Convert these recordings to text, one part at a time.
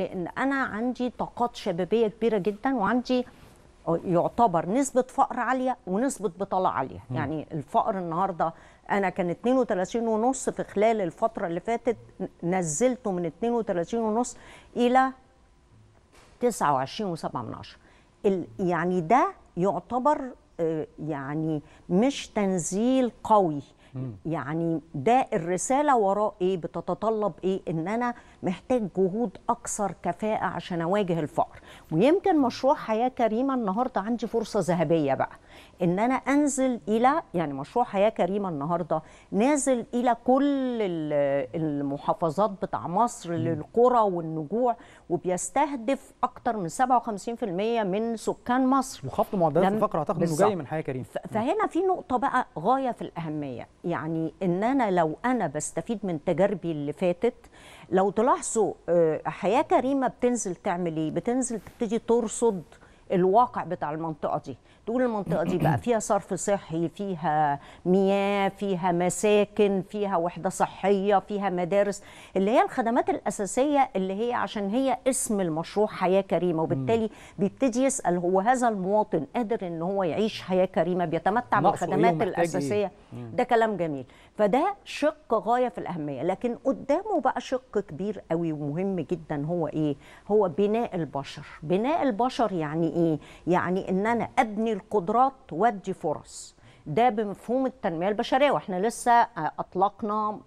لان انا عندي طاقات شبابيه كبيره جدا وعندي يعتبر نسبة فقر عالية ونسبة بطالة عالية م. يعني الفقر النهاردة أنا كان 32 ونص في خلال الفترة اللي فاتت نزلته من 32 ونص إلى 29.7 يعني ده يعتبر آه، يعني مش تنزيل قوي يعني ده الرساله وراه ايه بتتطلب ايه ان انا محتاج جهود اكثر كفاءه عشان اواجه الفقر ويمكن مشروع حياه كريمه النهارده عندي فرصه ذهبيه بقى ان انا انزل الى يعني مشروع حياه كريمه النهارده نازل الى كل المحافظات بتاع مصر للقرى والنجوع وبيستهدف اكتر من 57% من سكان مصر وخفض معدلات الفقر اعتقد انه جاي من حياه كريمه فهنا في نقطه بقى غايه في الاهميه يعني ان انا لو انا بستفيد من تجاربي اللي فاتت لو تلاحظوا آه، حياه كريمه بتنزل تعمل ايه بتنزل تبتدي ترصد الواقع بتاع المنطقه دي تقول المنطقه دي بقى فيها صرف صحي فيها مياه فيها مساكن فيها وحده صحيه فيها مدارس اللي هي الخدمات الاساسيه اللي هي عشان هي اسم المشروع حياه كريمه وبالتالي بيبتدي يسال هو هذا المواطن قادر ان هو يعيش حياه كريمه بيتمتع بالخدمات إيه؟ الاساسيه ده كلام جميل فده شق غايه في الاهميه لكن قدامه بقى شق كبير قوي ومهم جدا هو ايه هو بناء البشر بناء البشر يعني ايه يعني ان انا ابني القدرات تودي فرص ده بمفهوم التنمية البشرية واحنا لسه أطلقنا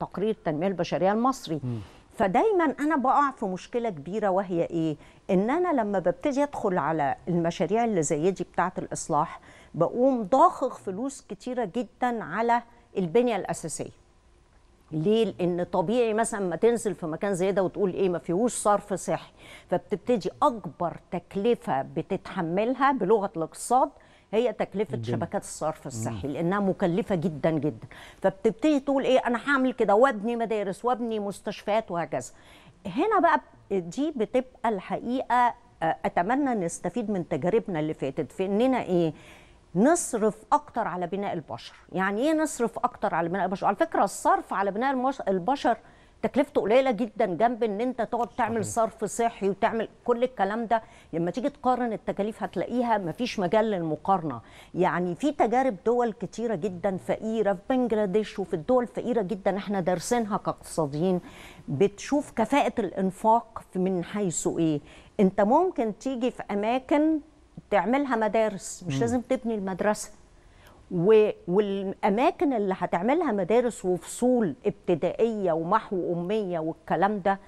تقرير التنمية البشرية المصري م. فدايما أنا بقع في مشكلة كبيرة وهي إيه؟ إن أنا لما ببتدي أدخل على المشاريع اللي زي دي بتاعة الإصلاح بقوم ضاخغ فلوس كتيرة جدا على البنية الأساسية ليه؟ لأن طبيعي مثلا ما تنزل في مكان زي ده وتقول إيه ما فيهوش صرف صحي فبتبتدي أكبر تكلفة بتتحملها بلغة الاقتصاد هي تكلفة جميل. شبكات الصرف الصحي لأنها مكلفة جدا جدا فبتبتدي تقول إيه أنا هعمل كده وابني مدارس وابني مستشفيات وهكذا هنا بقى دي بتبقى الحقيقة أتمنى نستفيد من تجاربنا اللي فاتت في إننا إيه نصرف اكتر على بناء البشر يعني ايه نصرف اكتر على بناء البشر على فكره الصرف على بناء البشر تكلفته قليله جدا جنب ان انت تقعد تعمل صرف صحي وتعمل كل الكلام ده لما تيجي تقارن التكاليف هتلاقيها مفيش مجال للمقارنه يعني في تجارب دول كتيره جدا فقيره في بنجلاديش وفي الدول فقيره جدا احنا دارسينها كاقتصاديين بتشوف كفاءه الانفاق من حيث ايه انت ممكن تيجي في اماكن تعملها مدارس مش م. لازم تبني المدرسه و... والاماكن اللي هتعملها مدارس وفصول ابتدائيه ومحو اميه والكلام ده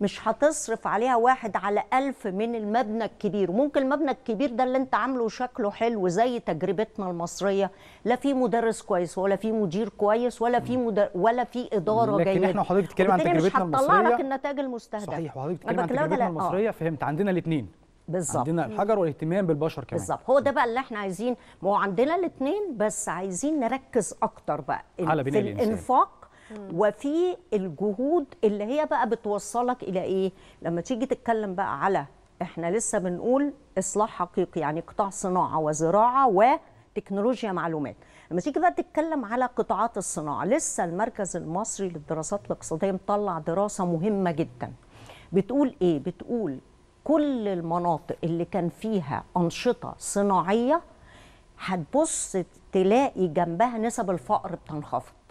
مش هتصرف عليها واحد على ألف من المبنى الكبير ممكن المبنى الكبير ده اللي انت عامله شكله حلو زي تجربتنا المصرية لا في مدرس كويس ولا في مدير كويس ولا في مدر... ولا في إدارة لكن جيدة لكن احنا وحضرتك بتتكلم عن تجربتنا المصرية مش هتطلع لك النتائج المستهدفة صحيح وحضرتك بتتكلم عن تجربتنا آه. المصرية آه. فهمت عندنا الاثنين بالظبط عندنا الحجر والاهتمام بالبشر كمان بالظبط هو ده بقى اللي احنا عايزين ما هو عندنا الاثنين بس عايزين نركز اكتر بقى على في الانفاق وفي الجهود اللي هي بقى بتوصلك الى ايه لما تيجي تتكلم بقى على احنا لسه بنقول اصلاح حقيقي يعني قطاع صناعه وزراعه وتكنولوجيا معلومات لما تيجي بقى تتكلم على قطاعات الصناعه لسه المركز المصري للدراسات الاقتصاديه مطلع دراسه مهمه جدا بتقول ايه بتقول كل المناطق اللي كان فيها أنشطة صناعية هتبص تلاقي جنبها نسب الفقر بتنخفض